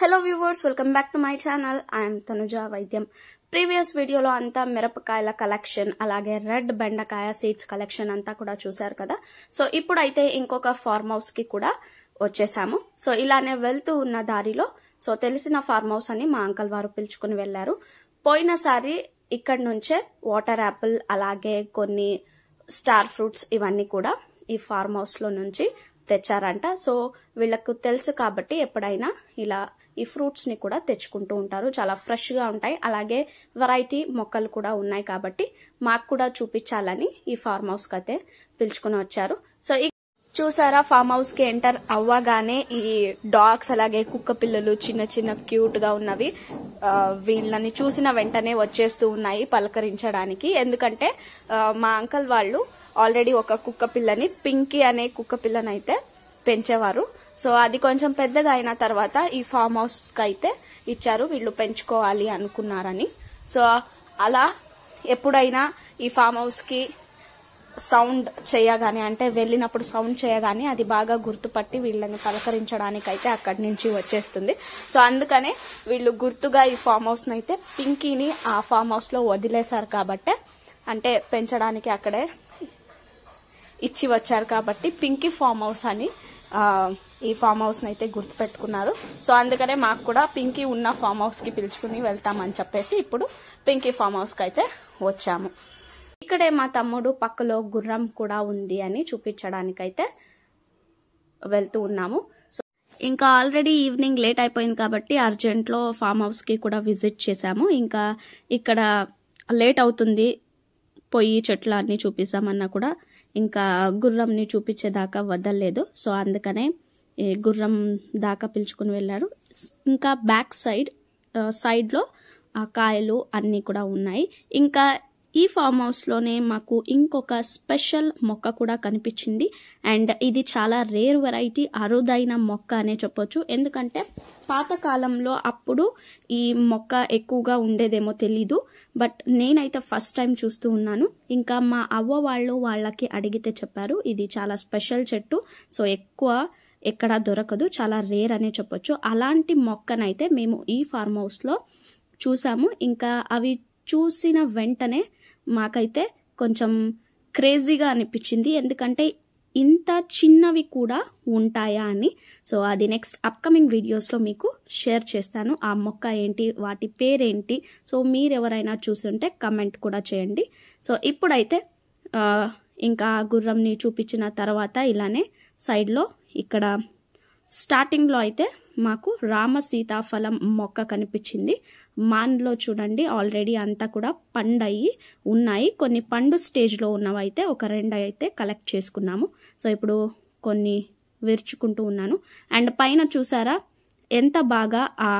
hello viewers welcome back to my channel I'm Tanuja వైద్యం previous వీడియోలో అంతా మిరపకాయల కలెక్షన్ అలాగే రెడ్ బెండకాయ సీడ్స్ కలెక్షన్ అంతా కూడా చూశారు కదా సో ఇప్పుడైతే ఇంకొక ఫార్మ్ హౌస్ కి కూడా వచ్చేసాము సో ఇలానే వెళ్తూ ఉన్న దారిలో సో తెలిసిన ఫార్మ్ హౌస్ అని మా అంకల్ వారు పిలుచుకుని వెళ్లారు పోయినసారి ఇక్కడ నుంచే వాటర్ యాపిల్ అలాగే కొన్ని స్టార్ ఫ్రూట్స్ ఇవన్నీ కూడా ఈ ఫార్మ్ హౌస్ లో నుంచి తెచ్చారంట సో వీళ్ళకు తెలుసు కాబట్టి ఎప్పుడైనా ఇలా ఈ ఫ్రూట్స్ని కూడా తెచ్చుకుంటూ ఉంటారు చాలా ఫ్రెష్గా ఉంటాయి అలాగే వెరైటీ మొక్కలు కూడా ఉన్నాయి కాబట్టి మాకు కూడా చూపించాలని ఈ ఫార్మ్ హౌస్కి అయితే పిలుచుకుని వచ్చారు సో చూసారా ఫామ్ హౌస్ కి ఎంటర్ అవ్వగానే ఈ డాగ్స్ అలాగే కుక్క పిల్లలు చిన్న చిన్న క్యూట్ గా ఉన్నవి వీళ్ళని చూసిన వెంటనే వచ్చేస్తూ ఉన్నాయి పలకరించడానికి ఎందుకంటే మా అంకల్ వాళ్ళు ఆల్రెడీ ఒక కుక్క పిల్లని పింకీ అనే కుక్క పిల్లని అయితే పెంచేవారు సో అది కొంచెం పెద్దగా అయిన తర్వాత ఈ ఫామ్ హౌస్కి అయితే ఇచ్చారు వీళ్ళు పెంచుకోవాలి అనుకున్నారని సో అలా ఎప్పుడైనా ఈ ఫామ్ హౌస్కి సౌండ్ చేయగానే అంటే వెళ్ళినప్పుడు సౌండ్ చేయగానే అది బాగా గుర్తుపట్టి వీళ్ళని పలకరించడానికి అయితే అక్కడి నుంచి వచ్చేస్తుంది సో అందుకనే వీళ్ళు గుర్తుగా ఈ ఫామ్ హౌస్ని అయితే పింకీని ఆ ఫామ్ హౌస్లో వదిలేశారు కాబట్టి అంటే పెంచడానికి అక్కడే ఇచ్చి వచ్చారు కాబట్టి పింకీ ఫామ్ హౌస్ అని ఈ ఫామ్ హౌస్ని అయితే గుర్తుపెట్టుకున్నారు సో అందుకనే మాకు కూడా పింకీ ఉన్న ఫామ్ హౌస్కి పిలుచుకుని వెళ్తామని చెప్పేసి ఇప్పుడు పింకీ ఫామ్ హౌస్కి అయితే వచ్చాము ఇక్కడే మా తమ్ముడు పక్కలో గుర్రం కూడా ఉంది అని చూపించడానికైతే వెళ్తూ ఉన్నాము సో ఇంకా ఆల్రెడీ ఈవినింగ్ లేట్ అయిపోయింది కాబట్టి అర్జెంట్లో ఫామ్ హౌస్కి కూడా విజిట్ చేశాము ఇంకా ఇక్కడ లేట్ అవుతుంది పొయ్యి చెట్లు అన్నీ చూపిస్తామన్నా కూడా ఇంకా గుర్రంని చూపించేదాకా వదలలేదు సో అందుకనే గుర్రం దాకా పిలుచుకుని వెళ్ళారు ఇంకా బ్యాక్ సైడ్ సైడ్లో కాయలు అన్నీ కూడా ఉన్నాయి ఇంకా ఈ ఫామ్ హౌస్లోనే మాకు ఇంకొక స్పెషల్ మొక్క కూడా కనిపించింది అండ్ ఇది చాలా రేర్ వెరైటీ అరుదైన మొక్క అనే చెప్పొచ్చు ఎందుకంటే పాతకాలంలో అప్పుడు ఈ మొక్క ఎక్కువగా ఉండేదేమో తెలీదు బట్ నేనైతే ఫస్ట్ టైం చూస్తూ ఉన్నాను ఇంకా మా అవ్వ వాళ్ళు వాళ్ళకి అడిగితే చెప్పారు ఇది చాలా స్పెషల్ చెట్టు సో ఎక్కువ ఎక్కడ దొరకదు చాలా రేర్ అనే చెప్పొచ్చు అలాంటి మొక్కనైతే మేము ఈ ఫార్మ్ హౌస్లో చూసాము ఇంకా అవి చూసిన వెంటనే మాకైతే కొంచెం క్రేజీగా అనిపించింది ఎందుకంటే ఇంత చిన్నవి కూడా ఉంటాయా అని సో అది నెక్స్ట్ అప్కమింగ్ వీడియోస్లో మీకు షేర్ చేస్తాను ఆ మొక్క ఏంటి వాటి పేరేంటి సో మీరు ఎవరైనా చూసుంటే కమెంట్ కూడా చేయండి సో ఇప్పుడైతే ఇంకా గుర్రంని చూపించిన తర్వాత ఇలానే సైడ్లో ఇక్కడ స్టార్టింగ్లో అయితే మాకు రామ సీతాఫలం మొక్క కనిపించింది మాన్లో చూడండి ఆల్రెడీ అంతా కూడా పండు అయ్యి ఉన్నాయి కొన్ని పండు స్టేజ్లో ఉన్నవైతే ఒక రెండు అయితే కలెక్ట్ చేసుకున్నాము సో ఇప్పుడు కొన్ని విరుచుకుంటూ ఉన్నాను అండ్ పైన చూసారా ఎంత బాగా ఆ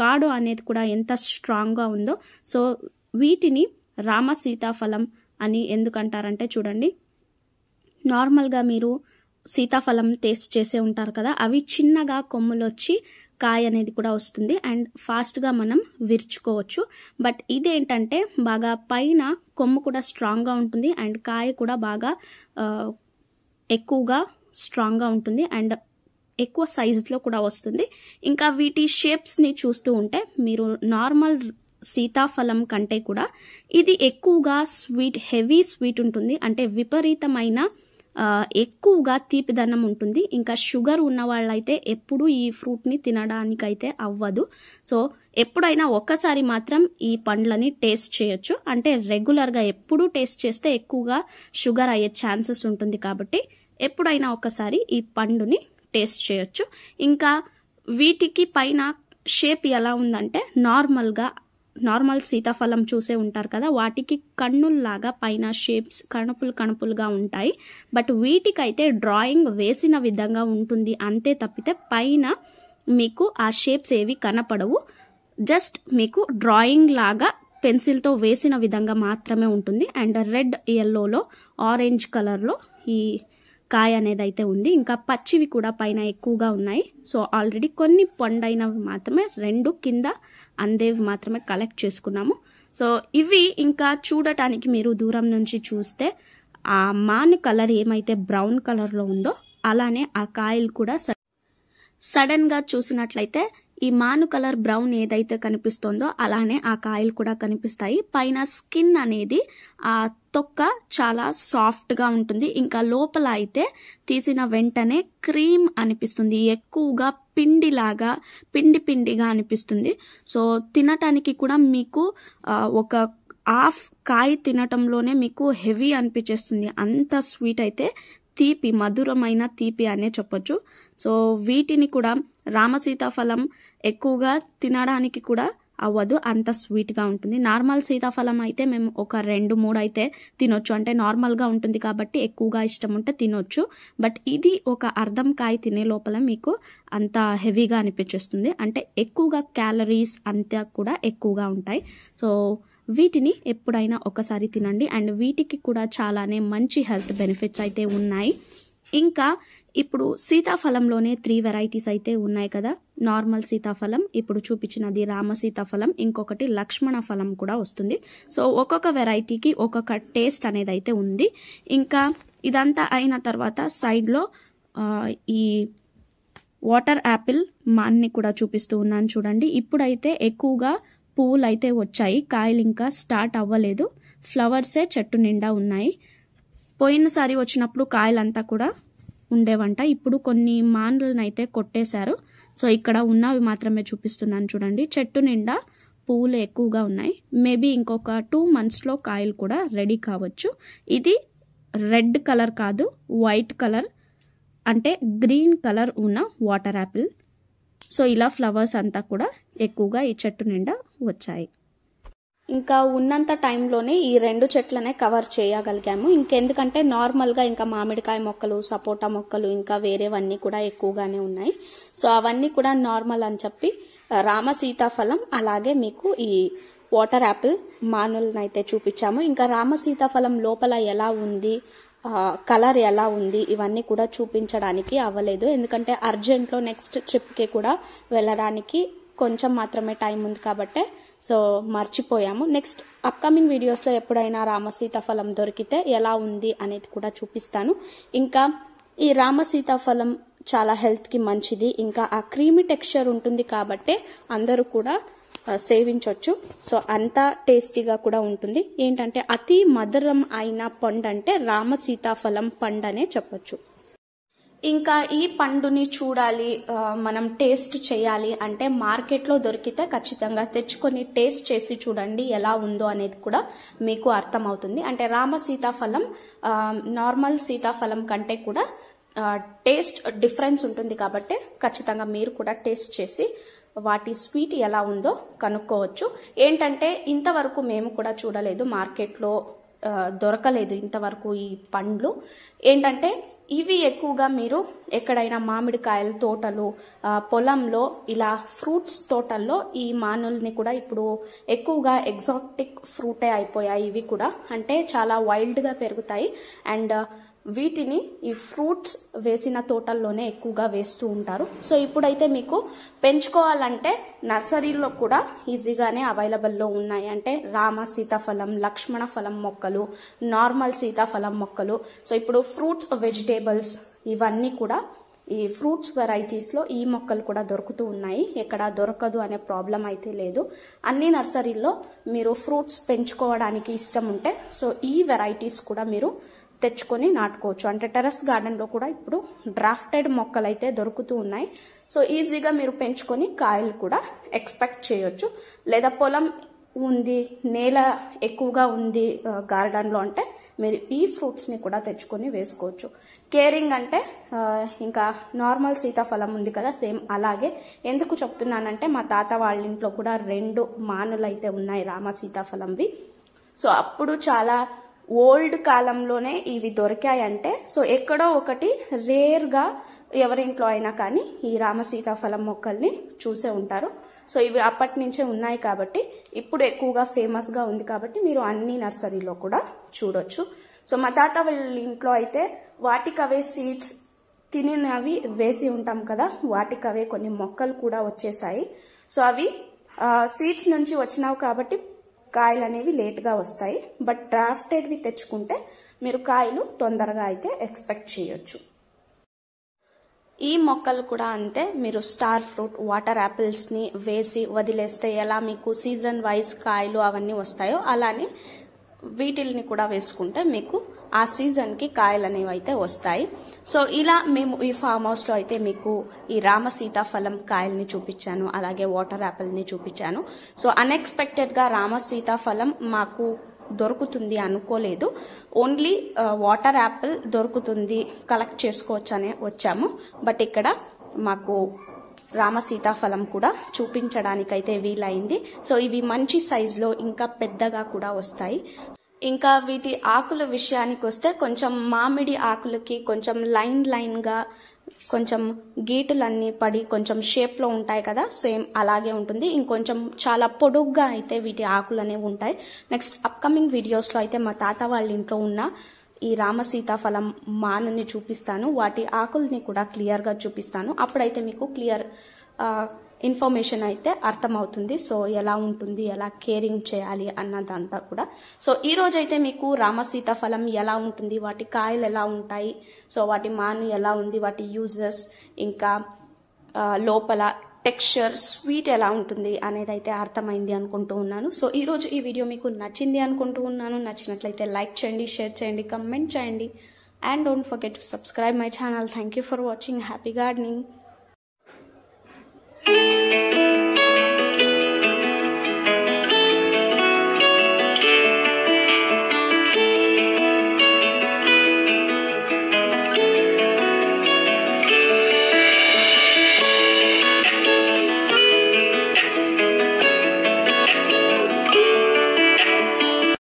కాడు అనేది కూడా ఎంత స్ట్రాంగ్గా ఉందో సో వీటిని రామ సీతాఫలం అని ఎందుకంటారంటే చూడండి నార్మల్గా మీరు సీతాఫలం టేస్ట్ చేసే ఉంటారు కదా అవి చిన్నగా కొమ్ములు వచ్చి కాయ అనేది కూడా వస్తుంది అండ్ ఫాస్ట్గా మనం విరుచుకోవచ్చు బట్ ఇదేంటంటే బాగా పైన కొమ్ము కూడా స్ట్రాంగ్గా ఉంటుంది అండ్ కాయ కూడా బాగా ఎక్కువగా స్ట్రాంగ్గా ఉంటుంది అండ్ ఎక్కువ సైజులో కూడా వస్తుంది ఇంకా వీటి షేప్స్ని చూస్తూ ఉంటే మీరు నార్మల్ సీతాఫలం కంటే కూడా ఇది ఎక్కువగా స్వీట్ హెవీ స్వీట్ ఉంటుంది అంటే విపరీతమైన ఎక్కువగా తీపిదనం ఉంటుంది ఇంకా షుగర్ ఉన్న వాళ్ళైతే ఎప్పుడు ఈ ఫ్రూట్ని తినడానికైతే అవ్వదు సో ఎప్పుడైనా ఒక్కసారి మాత్రం ఈ పండ్లని టేస్ట్ చేయొచ్చు అంటే రెగ్యులర్గా ఎప్పుడూ టేస్ట్ చేస్తే ఎక్కువగా షుగర్ అయ్యే ఛాన్సెస్ ఉంటుంది కాబట్టి ఎప్పుడైనా ఒక్కసారి ఈ పండుని టేస్ట్ చేయొచ్చు ఇంకా వీటికి పైన షేప్ ఎలా ఉందంటే నార్మల్గా నార్మల్ సీతాఫలం చూసే ఉంటారు కదా వాటికి కన్నుల్లాగా పైన షేప్స్ కణుపులు కణుపులుగా ఉంటాయి బట్ వీటికైతే డ్రాయింగ్ వేసిన విధంగా ఉంటుంది అంతే తప్పితే పైన మీకు ఆ షేప్స్ ఏవి కనపడవు జస్ట్ మీకు డ్రాయింగ్ లాగా పెన్సిల్తో వేసిన విధంగా మాత్రమే ఉంటుంది అండ్ రెడ్ ఎల్లోలో ఆరెంజ్ కలర్లో ఈ కాయ అనేది అయితే ఉంది ఇంకా పచ్చివి కూడా పైన ఎక్కువగా ఉన్నాయి సో ఆల్రెడీ కొన్ని పండైనవి మాత్రమే రెండు కింద అందేవి మాత్రమే కలెక్ట్ చేసుకున్నాము సో ఇవి ఇంకా చూడటానికి మీరు దూరం నుంచి చూస్తే ఆ మాన్ కలర్ ఏమైతే బ్రౌన్ కలర్లో ఉందో అలానే ఆ కాయలు కూడా సడన్గా చూసినట్లయితే ఈ మాను కలర్ బ్రౌన్ ఏదైతే కనిపిస్తుందో అలానే ఆ కాయలు కూడా కనిపిస్తాయి పైన స్కిన్ అనేది ఆ తొక్క చాలా సాఫ్ట్గా ఉంటుంది ఇంకా లోపల అయితే తీసిన వెంటనే క్రీమ్ అనిపిస్తుంది ఎక్కువగా పిండిలాగా పిండి పిండిగా అనిపిస్తుంది సో తినటానికి కూడా మీకు ఒక హాఫ్ కాయ తినటంలోనే మీకు హెవీ అనిపించేస్తుంది అంత స్వీట్ అయితే తీపి మధురమైన తీపి అనే చెప్పొచ్చు సో వీటిని కూడా రామ సీతాఫలం ఎక్కువగా తినడానికి కూడా అవ్వదు అంత స్వీట్గా ఉంటుంది నార్మల్ సీతాఫలం అయితే మేము ఒక రెండు మూడు అయితే తినొచ్చు అంటే నార్మల్గా ఉంటుంది కాబట్టి ఎక్కువగా ఇష్టం ఉంటే తినొచ్చు బట్ ఇది ఒక అర్ధం కాయ తినే లోపల మీకు అంత హెవీగా అనిపించేస్తుంది అంటే ఎక్కువగా క్యాలరీస్ అంతా కూడా ఎక్కువగా ఉంటాయి సో వీటిని ఎప్పుడైనా ఒకసారి తినండి అండ్ వీటికి కూడా చాలానే మంచి హెల్త్ బెనిఫిట్స్ అయితే ఉన్నాయి ఇంకా ఇప్పుడు సీతాఫలంలోనే త్రీ వెరైటీస్ అయితే ఉన్నాయి కదా నార్మల్ సీతాఫలం ఇప్పుడు చూపించినది రామ సీతాఫలం ఇంకొకటి లక్ష్మణ ఫలం కూడా వస్తుంది సో ఒక్కొక్క వెరైటీకి ఒక్కొక్క టేస్ట్ అనేది అయితే ఉంది ఇంకా ఇదంతా అయిన తర్వాత సైడ్లో ఈ వాటర్ యాపిల్ మాన్ని కూడా చూపిస్తూ ఉన్నాను చూడండి ఇప్పుడైతే ఎక్కువగా పువ్వులు అయితే వచ్చాయి కాయలు ఇంకా స్టార్ట్ అవ్వలేదు ఫ్లవర్సే చెట్టు నిండా ఉన్నాయి పోయినసారి వచ్చినప్పుడు కాయలంతా కూడా ఉండేవంట ఇప్పుడు కొన్ని మాన్లను అయితే కొట్టేశారు సో ఇక్కడ ఉన్నవి మాత్రమే చూపిస్తున్నాను చూడండి చెట్టు నిండా పువ్వులు ఎక్కువగా ఉన్నాయి మేబీ ఇంకొక టూ మంత్స్లో కాయలు కూడా రెడీ కావచ్చు ఇది రెడ్ కలర్ కాదు వైట్ కలర్ అంటే గ్రీన్ కలర్ ఉన్న వాటర్ యాపిల్ సో ఇలా ఫ్లవర్స్ అంతా కూడా ఎక్కువగా ఈ చెట్టు నిండా వచ్చాయి ఇంకా ఉన్నంత టైంలోనే ఈ రెండు చెట్లనే కవర్ చేయగలిగాము ఇంకెందుకంటే నార్మల్గా ఇంకా మామిడికాయ మొక్కలు సపోటా మొక్కలు ఇంకా వేరేవన్నీ కూడా ఎక్కువగానే ఉన్నాయి సో అవన్నీ కూడా నార్మల్ అని చెప్పి రామ సీతాఫలం అలాగే మీకు ఈ వాటర్ యాపిల్ మానులనైతే చూపించాము ఇంకా రామ సీతాఫలం లోపల ఎలా ఉంది కలర్ ఎలా ఉంది ఇవన్నీ కూడా చూపించడానికి అవ్వలేదు ఎందుకంటే అర్జెంట్లో నెక్స్ట్ ట్రిప్కి కూడా వెళ్ళడానికి కొంచెం మాత్రమే టైం ఉంది కాబట్టి సో మర్చిపోయాము నెక్స్ట్ అప్కమింగ్ వీడియోస్లో ఎప్పుడైనా రామసీతాఫలం దొరికితే ఎలా ఉంది అనేది కూడా చూపిస్తాను ఇంకా ఈ రామసీతాఫలం చాలా హెల్త్కి మంచిది ఇంకా ఆ క్రీమీ టెక్స్చర్ ఉంటుంది కాబట్టే అందరూ కూడా సేవించవచ్చు సో అంత టేస్టీగా కూడా ఉంటుంది ఏంటంటే అతి మధురం అయిన పండు అంటే రామ సీతాఫలం పండు అనే చెప్పొచ్చు ఇంకా ఈ పండుని చూడాలి మనం టేస్ట్ చేయాలి అంటే మార్కెట్లో దొరికితే ఖచ్చితంగా తెచ్చుకొని టేస్ట్ చేసి చూడండి ఎలా ఉందో అనేది కూడా మీకు అర్థమవుతుంది అంటే రామ సీతాఫలం నార్మల్ సీతాఫలం కంటే కూడా టేస్ట్ డిఫరెన్స్ ఉంటుంది కాబట్టి ఖచ్చితంగా మీరు కూడా టేస్ట్ చేసి వాటి స్వీట్ ఎలా ఉందో కనుక్కోవచ్చు ఏంటంటే ఇంతవరకు మేము కూడా చూడలేదు మార్కెట్లో దొరకలేదు ఇంతవరకు ఈ పండ్లు ఏంటంటే ఇవి ఎక్కువగా మీరు ఎక్కడైనా మామిడికాయల తోటలు పొలంలో ఇలా ఫ్రూట్స్ తోటల్లో ఈ మానుల్ని కూడా ఇప్పుడు ఎక్కువగా ఎగ్జాటిక్ ఫ్రూటే అయిపోయాయి ఇవి కూడా అంటే చాలా వైల్డ్గా పెరుగుతాయి అండ్ వీటిని ఈ ఫ్రూట్స్ వేసిన తోటల్లోనే ఎక్కువగా వేస్తూ ఉంటారు సో ఇప్పుడైతే మీకు పెంచుకోవాలంటే నర్సరీలో కూడా ఈజీగానే అవైలబుల్లో ఉన్నాయి అంటే రామ సీతాఫలం లక్ష్మణ ఫలం మొక్కలు నార్మల్ సీతాఫలం మొక్కలు సో ఇప్పుడు ఫ్రూట్స్ వెజిటేబుల్స్ ఇవన్నీ కూడా ఈ ఫ్రూట్స్ వెరైటీస్లో ఈ మొక్కలు కూడా దొరుకుతూ ఉన్నాయి ఎక్కడ దొరకదు అనే ప్రాబ్లం అయితే లేదు అన్ని నర్సరీల్లో మీరు ఫ్రూట్స్ పెంచుకోవడానికి ఇష్టం ఉంటే సో ఈ వెరైటీస్ కూడా మీరు తెచ్చుకొని నాటుకోవచ్చు అంటే టెరస్ గార్డెన్లో కూడా ఇప్పుడు డ్రాఫ్టెడ్ మొక్కలు అయితే దొరుకుతూ ఉన్నాయి సో ఈజీగా మీరు పెంచుకొని కాయలు కూడా ఎక్స్పెక్ట్ చేయొచ్చు లేదా పొలం ఉంది నేల ఎక్కువగా ఉంది గార్డెన్లో అంటే మీరు ఈ ఫ్రూట్స్ని కూడా తెచ్చుకొని వేసుకోవచ్చు కేరింగ్ అంటే ఇంకా నార్మల్ సీతాఫలం ఉంది కదా సేమ్ అలాగే ఎందుకు చెప్తున్నానంటే మా తాత వాళ్ళ ఇంట్లో కూడా రెండు మానులు అయితే ఉన్నాయి రామ సీతాఫలంవి సో అప్పుడు చాలా ఓల్డ్ కాలంలోనే ఇవి దొరికాయంటే సో ఎక్కడో ఒకటి రేర్గా ఎవరింట్లో అయినా కానీ ఈ రామ సీతాఫలం మొక్కల్ని చూసే ఉంటారు సో ఇవి అప్పటి నుంచే ఉన్నాయి కాబట్టి ఇప్పుడు ఎక్కువగా ఫేమస్గా ఉంది కాబట్టి మీరు అన్ని నర్సరీలో కూడా చూడొచ్చు సో మా తాత వాళ్ళ ఇంట్లో అయితే వాటికవే సీడ్స్ తినినవి వేసి ఉంటాం కదా వాటికవే కొన్ని మొక్కలు కూడా వచ్చేసాయి సో అవి సీడ్స్ నుంచి వచ్చినావు కాబట్టి కాయలు అనేవి లేట్గా వస్తాయి బట్ డ్రాఫ్టెడ్వి తెచ్చుకుంటే మీరు కాయలు తొందరగా అయితే ఎక్స్పెక్ట్ చేయొచ్చు ఈ మొక్కలు కూడా అంతే మీరు స్టార్ ఫ్రూట్ వాటర్ యాపిల్స్ని వేసి వదిలేస్తే ఎలా మీకు సీజన్ వైజ్ కాయలు అవన్నీ వస్తాయో అలానే వీటిల్ని కూడా వేసుకుంటే మీకు ఆ సీజన్కి కాయలు అనేవి అయితే వస్తాయి సో ఇలా మేము ఈ ఫామ్ హౌస్లో అయితే మీకు ఈ రామ సీతాఫలం కాయల్ని చూపించాను అలాగే వాటర్ యాపిల్ని చూపించాను సో అన్ఎక్స్పెక్టెడ్గా రామ సీతాఫలం మాకు దొరుకుతుంది అనుకోలేదు ఓన్లీ వాటర్ యాపిల్ దొరుకుతుంది కలెక్ట్ చేసుకోవచ్చనే వచ్చాము బట్ ఇక్కడ మాకు రామ సీతాఫలం కూడా చూపించడానికైతే వీలైంది సో ఇవి మంచి సైజులో ఇంకా పెద్దగా కూడా వస్తాయి ఇంకా వీటి ఆకుల విషయానికి వస్తే కొంచెం మామిడి ఆకులకి కొంచెం లైన్ లైన్గా కొంచెం గీటులన్నీ పడి కొంచెం షేప్లో ఉంటాయి కదా సేమ్ అలాగే ఉంటుంది ఇంకొంచెం చాలా పొడుగ్గా అయితే వీటి ఆకులు అనేవి ఉంటాయి నెక్స్ట్ అప్కమింగ్ వీడియోస్లో అయితే మా తాత వాళ్ళ ఇంట్లో ఉన్న ఈ రామ సీతాఫలం మానని చూపిస్తాను వాటి ఆకుల్ని కూడా క్లియర్గా చూపిస్తాను అప్పుడైతే మీకు క్లియర్ ఇన్ఫర్మేషన్ అయితే అర్థమవుతుంది సో ఎలా ఉంటుంది ఎలా కేరింగ్ చేయాలి అన్నదంతా కూడా సో ఈ రోజైతే మీకు రామ సీతాఫలం ఎలా ఉంటుంది వాటి కాయలు ఎలా ఉంటాయి సో వాటి మాను ఎలా ఉంది వాటి యూజెస్ ఇంకా లోపల టెక్స్చర్ స్వీట్ ఎలా ఉంటుంది అనేది అయితే అర్థమైంది అనుకుంటూ ఉన్నాను సో ఈరోజు ఈ వీడియో మీకు నచ్చింది అనుకుంటూ ఉన్నాను నచ్చినట్లయితే లైక్ చేయండి షేర్ చేయండి కమెంట్ చేయండి and don't forget to subscribe my channel thank you for watching happy gardening Música